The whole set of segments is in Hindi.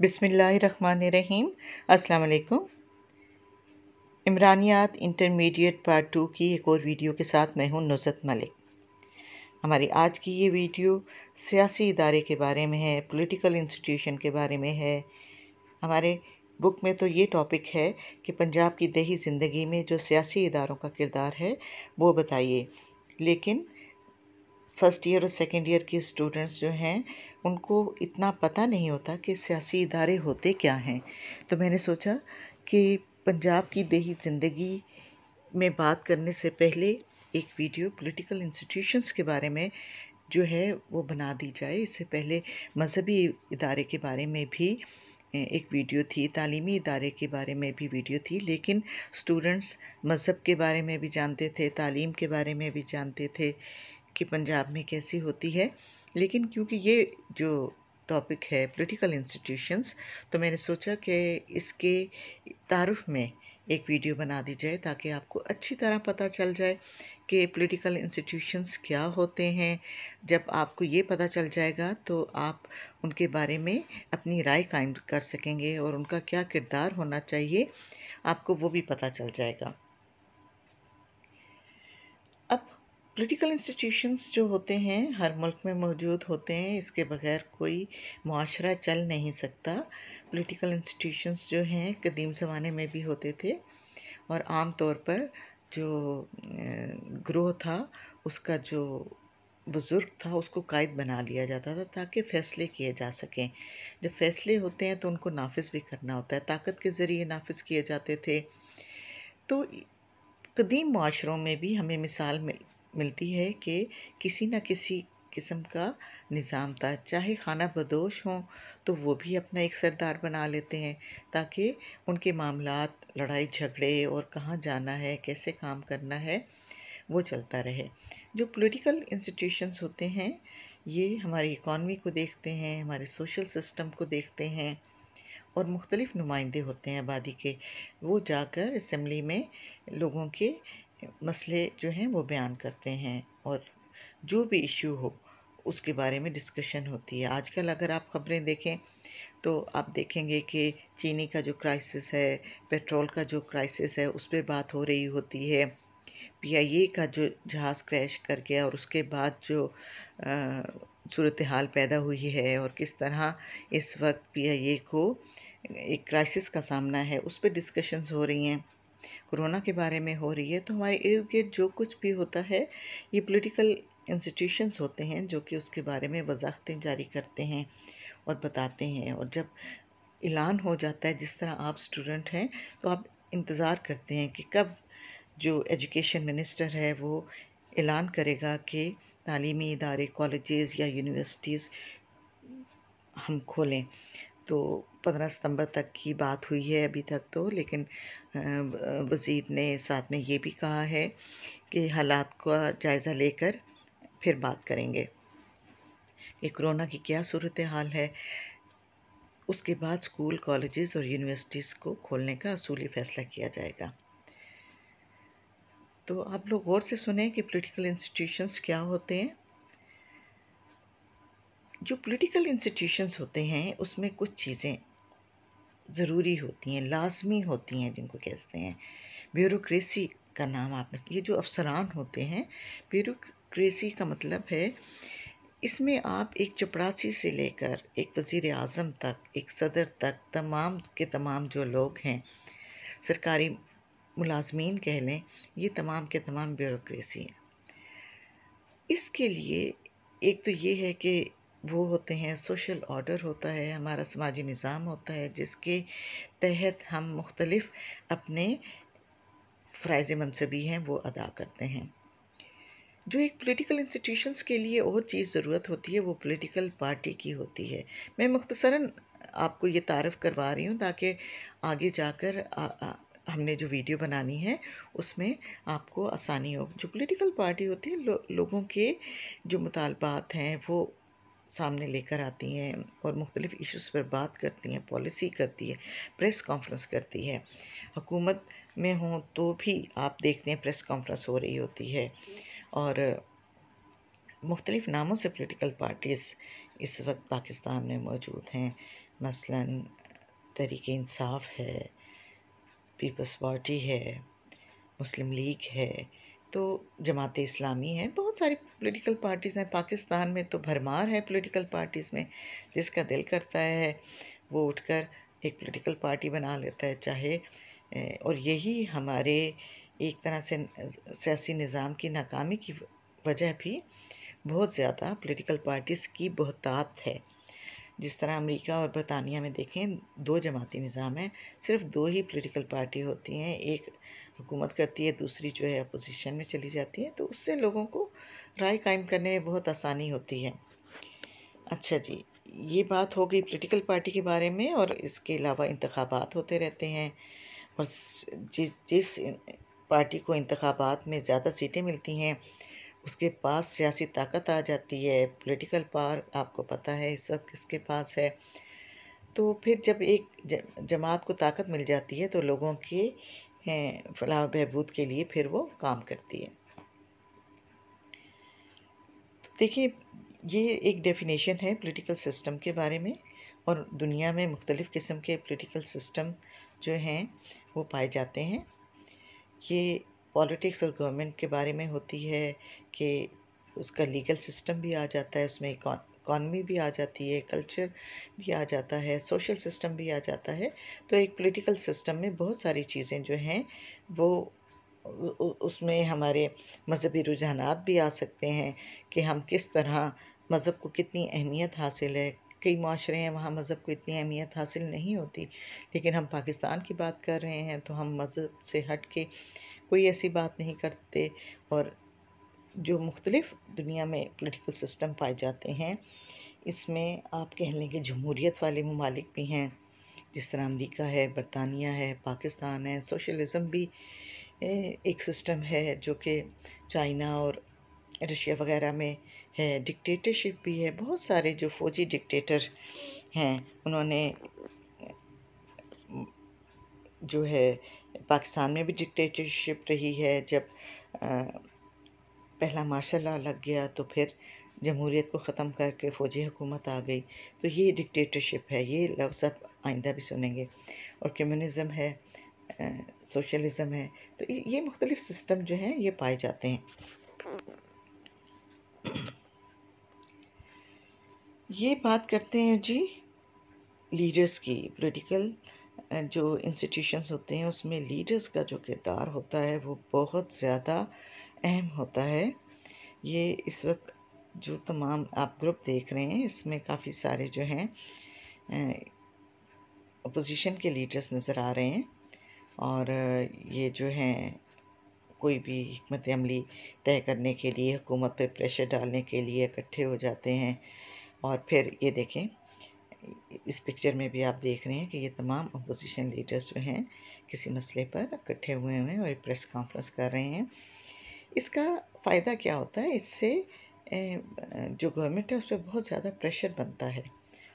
बिसमीम् अलकुम इमरानियात इंटरमीडिएट पार्ट टू की एक और वीडियो के साथ मैं हूँ नुसरत मलिक हमारी आज की ये वीडियो सियासी इदारे के बारे में है पॉलिटिकल इंस्टीट्यूशन के बारे में है हमारे बुक में तो ये टॉपिक है कि पंजाब की दही ज़िंदगी में जो सियासी इदारों का किरदार है वो बताइए लेकिन फ़र्स्ट ईयर और सेकेंड ईयर के स्टूडेंट्स जो हैं उनको इतना पता नहीं होता कि सियासी इदारे होते क्या हैं तो मैंने सोचा कि पंजाब की देही ज़िंदगी में बात करने से पहले एक वीडियो पॉलिटिकल इंस्टीट्यूशंस के बारे में जो है वो बना दी जाए इससे पहले मजहबी इदारे के बारे में भी एक वीडियो थी तालीमी इदारे के बारे में भी वीडियो थी लेकिन स्टूडेंट्स मज़हब के बारे में भी जानते थे तालीम के बारे में भी जानते थे कि पंजाब में कैसी होती है लेकिन क्योंकि ये जो टॉपिक है पॉलिटिकल इंस्टीट्यूशंस तो मैंने सोचा कि इसके तारुफ में एक वीडियो बना दी जाए ताकि आपको अच्छी तरह पता चल जाए कि पॉलिटिकल इंस्टीट्यूशंस क्या होते हैं जब आपको ये पता चल जाएगा तो आप उनके बारे में अपनी राय कायम कर सकेंगे और उनका क्या किरदार होना चाहिए आपको वो भी पता चल जाएगा पॉलिटिकल इंस्टीट्यूशंस जो होते हैं हर मुल्क में मौजूद होते हैं इसके बगैर कोई माशरा चल नहीं सकता पॉलिटिकल इंस्टीट्यूशंस जो हैं कदीम ज़माने में भी होते थे और आम तौर पर जो ग्रोह था उसका जो बुज़ुर्ग था उसको कायद बना लिया जाता था ताकि फ़ैसले किए जा सकें जब फ़ैसले होते हैं तो उनको नाफिज भी करना होता है ताकत के ज़रिए नाफिज किए जाते थे तो कदीम माशरों में भी हमें मिसाल मिल मिलती है कि किसी न किसी किस्म का निज़ाम था चाहे खाना बदोश हों तो वो भी अपना एक सरदार बना लेते हैं ताकि उनके मामला लड़ाई झगड़े और कहाँ जाना है कैसे काम करना है वो चलता रहे जो पॉलिटिकल इंस्टीट्यूशंस होते हैं ये हमारी इकॉनमी को देखते हैं हमारे सोशल सिस्टम को देखते हैं और मुख्तलिफ नुमाइंदे होते हैं आबादी के वो जाकर असम्बली में लोगों के मसले जो हैं वो बयान करते हैं और जो भी इश्यू हो उसके बारे में डिस्कशन होती है आजकल अगर आप खबरें देखें तो आप देखेंगे कि चीनी का जो क्राइसिस है पेट्रोल का जो क्राइसिस है उस पर बात हो रही होती है पीआईए का जो जहाज़ क्रैश कर गया और उसके बाद जो सूरत हाल पैदा हुई है और किस तरह इस वक्त पीआईए को एक क्राइसिस का सामना है उस पर डिस्कशंस हो रही हैं कोरोना के बारे में हो रही है तो हमारे इर्द गिर्द जो कुछ भी होता है ये पॉलिटिकल इंस्टीट्यूशंस होते हैं जो कि उसके बारे में वजाहतें जारी करते हैं और बताते हैं और जब ऐलान हो जाता है जिस तरह आप स्टूडेंट हैं तो आप इंतज़ार करते हैं कि कब जो एजुकेशन मिनिस्टर है वो ऐलान करेगा कि तालीमी इदारे कॉलेजेस या यूनिवर्सिटीज़ हम खोलें तो पंद्रह सितंबर तक की बात हुई है अभी तक तो लेकिन वज़ीर ने साथ में ये भी कहा है कि हालात का जायज़ा लेकर फिर बात करेंगे कि कोरोना की क्या सूरत हाल है उसके बाद स्कूल कॉलेजेस और यूनिवर्सिटीज़ को खोलने का असूली फ़ैसला किया जाएगा तो आप लोग गौर से सुने कि पॉलिटिकल इंस्टीट्यूशंस क्या होते हैं जो पॉलिटिकल इंस्टीट्यूशंस होते हैं उसमें कुछ चीज़ें ज़रूरी होती हैं लाजमी होती हैं जिनको कहते हैं ब्यूरोक्रेसी का नाम आपने ये जो अफसरान होते हैं ब्यूरोक्रेसी का मतलब है इसमें आप एक चपरासी से लेकर एक वज़ी अजम तक एक सदर तक तमाम के तमाम जो लोग हैं सरकारी मुलाजमीन कह लें ये तमाम के तमाम ब्यूरोक्रेसी हैं इसके लिए एक तो ये है कि वो होते हैं सोशल ऑर्डर होता है हमारा समाजी निज़ाम होता है जिसके तहत हम मुख्तलफ़ अपने फ़रज़ मनसबी हैं वो अदा करते हैं जो एक पॉलिटिकल इंस्टीट्यूशंस के लिए और चीज़ ज़रूरत होती है वो पॉलिटिकल पार्टी की होती है मैं मुख्तसरा आपको ये तारफ़ करवा रही हूँ ताकि आगे जाकर आ, आ, हमने जो वीडियो बनानी है उसमें आपको आसानी हो जो पॉलिटिकल पार्टी होती है लो, लोगों के जो मुतालबात हैं वो सामने लेकर आती हैं और मुख्तलिफ़ इशूज़ पर बात करती हैं पॉलिसी करती है प्रेस कॉन्फ्रेंस करती है हकूमत में हों तो भी आप देखते हैं प्रेस कॉन्फ्रेंस हो रही होती है और मुख्तलिफ़ नामों से पोलिटिकल पार्टीज़ इस वक्त पाकिस्तान में मौजूद हैं मसलन तरीक इंसाफ है पीपल्स पार्टी है मुस्लिम लीग है तो जमात इस्लामी है बहुत सारी पॉलिटिकल पार्टीज़ हैं पाकिस्तान में तो भरमार है पॉलिटिकल पार्टीज़ में जिसका दिल करता है वो उठकर एक पॉलिटिकल पार्टी बना लेता है चाहे और यही हमारे एक तरह से सियासी निज़ाम की नाकामी की वजह भी बहुत ज़्यादा पॉलिटिकल पार्टीज़ की बहुतात है जिस तरह अमेरिका और बरतानिया में देखें दो जमाती निज़ाम हैं सिर्फ दो ही पॉलिटिकल पार्टी होती हैं एक हुकूमत करती है दूसरी जो है अपोजिशन में चली जाती है तो उससे लोगों को राय कायम करने में बहुत आसानी होती है अच्छा जी ये बात हो गई पोलिटिकल पार्टी के बारे में और इसके अलावा इंतबात होते रहते हैं और जिस जिस पार्टी को इंतबात में ज़्यादा सीटें मिलती हैं उसके पास सियासी ताकत आ जाती है पॉलिटिकल पावर आपको पता है इस वक्त किसके पास है तो फिर जब एक जमात को ताकत मिल जाती है तो लोगों के फलाह बहबूद के लिए फिर वो काम करती है तो देखिए ये एक डेफिनेशन है पॉलिटिकल सिस्टम के बारे में और दुनिया में मुख्तलिफ़ किस्म के पॉलिटिकल सिस्टम जो हैं वो पाए जाते हैं ये पॉलिटिक्स और गवर्नमेंट के बारे में होती है कि उसका लीगल सिस्टम भी आ जाता है उसमें इकॉनमी भी आ जाती है कल्चर भी आ जाता है सोशल सिस्टम भी आ जाता है तो एक पॉलिटिकल सिस्टम में बहुत सारी चीज़ें जो हैं वो उसमें हमारे मज़हबी रुझान भी आ सकते हैं कि हम किस तरह मज़हब को कितनी अहमियत हासिल है कई माशरे हैं वहाँ मज़हब को इतनी अहमियत हासिल नहीं होती लेकिन हम पाकिस्तान की बात कर रहे हैं तो हम मज़हब से हट के कोई ऐसी बात नहीं करते और जो मुख्तलिफ़ दुनिया में पोलिटिकल सिस्टम पाए जाते हैं इसमें आप कह लें कि जमहूरीत वाले ममालिक भी हैं जिस तरह अमरीका है बरतानिया है पाकिस्तान है सोशलिज़म भी एक सिस्टम है जो कि चाइना और रशिया वगैरह में है डिक्टेटरशिप भी है बहुत सारे जो फ़ौजी डिक्टेटर हैं उन्होंने जो है पाकिस्तान में भी डिक्टेटरशिप रही है जब पहला मार्शल ला लग गया तो फिर जमहूरीत को ख़त्म करके फ़ौजी हुकूमत आ गई तो ये डिक्टेटरशिप है ये लफ्ज़ आप आइंदा भी सुनेंगे और कम्यूनिज़म है सोशलिज़म है तो ये मुख्तलिफ़ सिस्टम जो हैं ये पाए जाते हैं ये बात करते हैं जी लीडर्स की पोलिटिकल जो इंस्टीट्यूशंस होते हैं उसमें लीडर्स का जो किरदार होता है वो बहुत ज़्यादा अहम होता है ये इस वक्त जो तमाम आप ग्रुप देख रहे हैं इसमें काफ़ी सारे जो हैं अपोजिशन के लीडर्स नज़र आ रहे हैं और ये जो हैं कोई भी हमत अमली तय करने के लिए हुकूमत पे प्रेशर डालने के लिए इकट्ठे हो जाते हैं और फिर ये देखें इस पिक्चर में भी आप देख रहे हैं कि ये तमाम अपोजिशन लीडर्स जो हैं किसी मसले पर इकट्ठे हुए हुए हैं और प्रेस कॉन्फ्रेंस कर रहे हैं इसका फ़ायदा क्या होता है इससे जो गवर्नमेंट है उस पर बहुत ज़्यादा प्रेशर बनता है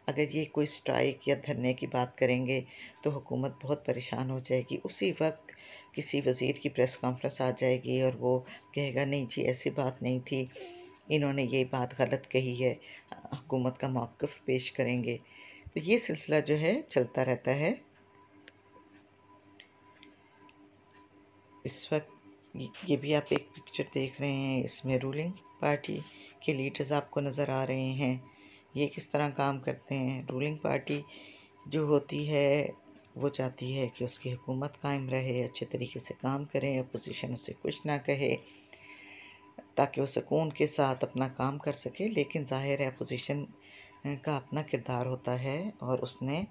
अगर ये कोई स्ट्राइक या धरने की बात करेंगे तो हुकूमत बहुत परेशान हो जाएगी उसी वक्त किसी वज़ीर की प्रेस कॉन्फ्रेंस आ जाएगी और वो कहेगा नहीं जी ऐसी बात नहीं थी इन्होंने ये बात गलत कही है हुकूमत का मौक़ पेश करेंगे तो ये सिलसिला जो है चलता रहता है इस वक्त ये भी आप एक पिक्चर देख रहे हैं इसमें रूलिंग पार्टी के लीडर्स आपको नज़र आ रहे हैं ये किस तरह काम करते हैं रूलिंग पार्टी जो होती है वो चाहती है कि उसकी हुकूमत कायम रहे अच्छे तरीके से काम करें अपोजिशन उसे कुछ ना कहे ताकि वो सुकून के साथ अपना काम कर सके लेकिन ज़ाहिर है अपोजिशन का अपना किरदार होता है और उसने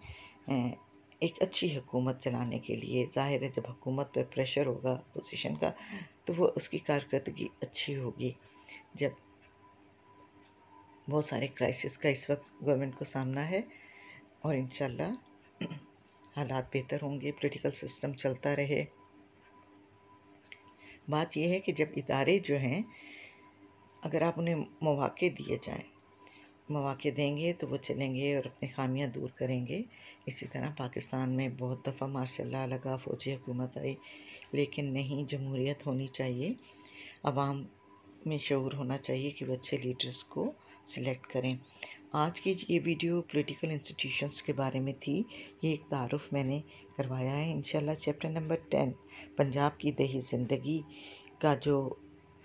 एक अच्छी हुकूमत चलाने के लिए ज़ाहिर है जब हुकूमत पर प्रेशर होगा अपोजिशन का तो वो उसकी कारकर्दगी अच्छी होगी जब बहुत सारे क्राइसिस का इस वक्त गवर्नमेंट को सामना है और इन हालात बेहतर होंगे पॉलिटिकल सिस्टम चलता रहे बात यह है कि जब इदारे जो हैं अगर आप उन्हें मौाक़े दिए जाएं मौाक़े देंगे तो वो चलेंगे और अपनी खामियां दूर करेंगे इसी तरह पाकिस्तान में बहुत दफ़ा माशा लगा फ़ौजी हुकूमत आई लेकिन नहीं जमहूरीत होनी चाहिए आवाम में शूर होना चाहिए कि वो अच्छे लीडर्स को सिलेक्ट करें आज की ये वीडियो पॉलिटिकल इंस्टीट्यूशंस के बारे में थी ये एक तारफ़ मैंने करवाया है इन चैप्टर नंबर टेन पंजाब की दही ज़िंदगी का जो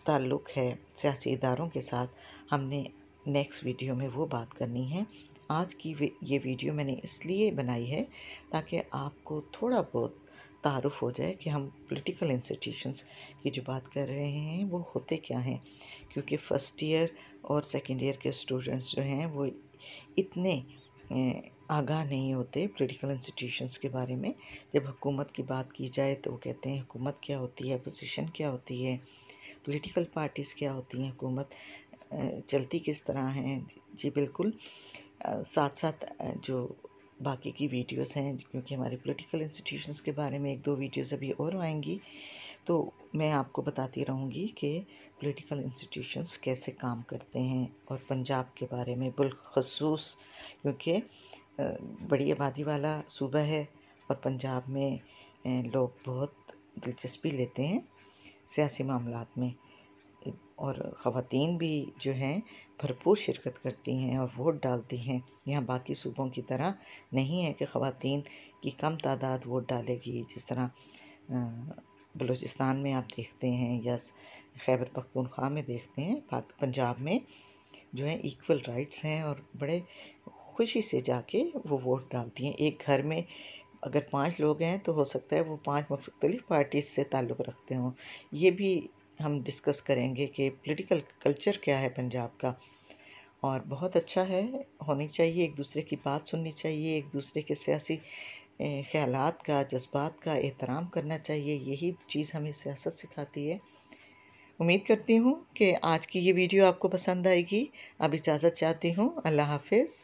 ताल्लुक़ है सियासी इदारों के साथ हमने नेक्स्ट वीडियो में वो बात करनी है आज की ये वीडियो मैंने इसलिए बनाई है ताकि आपको थोड़ा बहुत तारफ़ हो जाए कि हम पॉलिटिकल इंस्टीट्यूशंस की जो बात कर रहे हैं वो होते क्या हैं क्योंकि फ़र्स्ट ईयर और सेकेंड ईयर के स्टूडेंट्स जो हैं वो इतने आगाह नहीं होते पॉलिटिकल इंस्टीट्यूशंस के बारे में जब हुकूमत की बात की जाए तो वो कहते हैं हुकूमत क्या होती है अपोजिशन क्या होती है पॉलिटिकल पार्टीज़ क्या होती हैं हुकूमत चलती किस तरह हैं जी बिल्कुल साथ साथ जो बाकी की वीडियोस हैं क्योंकि हमारे पॉलिटिकल इंस्टीट्यूशंस के बारे में एक दो वीडियोस अभी और आएंगी तो मैं आपको बताती रहूँगी कि पॉलिटिकल इंस्टीट्यूशंस कैसे काम करते हैं और पंजाब के बारे में बिलखसूस क्योंकि बड़ी आबादी वाला सूबा है और पंजाब में लोग बहुत दिलचस्पी लेते हैं सियासी मामला में और ख़वान भी जो हैं भरपूर शिरकत करती हैं और वोट डालती हैं यहाँ बाकी सूबों की तरह नहीं है कि ख़वान की कम तादाद वोट डालेगी जिस तरह बलूचिस्तान में आप देखते हैं या खैबर पख्तूनख्वा में देखते हैं पंजाब में जो है इक्वल राइट्स हैं और बड़े खुशी से जाके वो वोट डालती हैं एक घर में अगर पांच लोग हैं तो हो सकता है वो पांच मुख्तलिफ पार्टीज से ताल्लुक़ रखते हों ये भी हम डिस्कस करेंगे कि पॉलिटिकल कल्चर क्या है पंजाब का और बहुत अच्छा है होनी चाहिए एक दूसरे की बात सुननी चाहिए एक दूसरे के सियासी ख्याल का जज्बात का एहतराम करना चाहिए यही चीज़ हमें सियासत सिखाती है उम्मीद करती हूँ कि आज की ये वीडियो आपको पसंद आएगी अब इजाज़त चाहती हूँ अल्लाह हाफिज़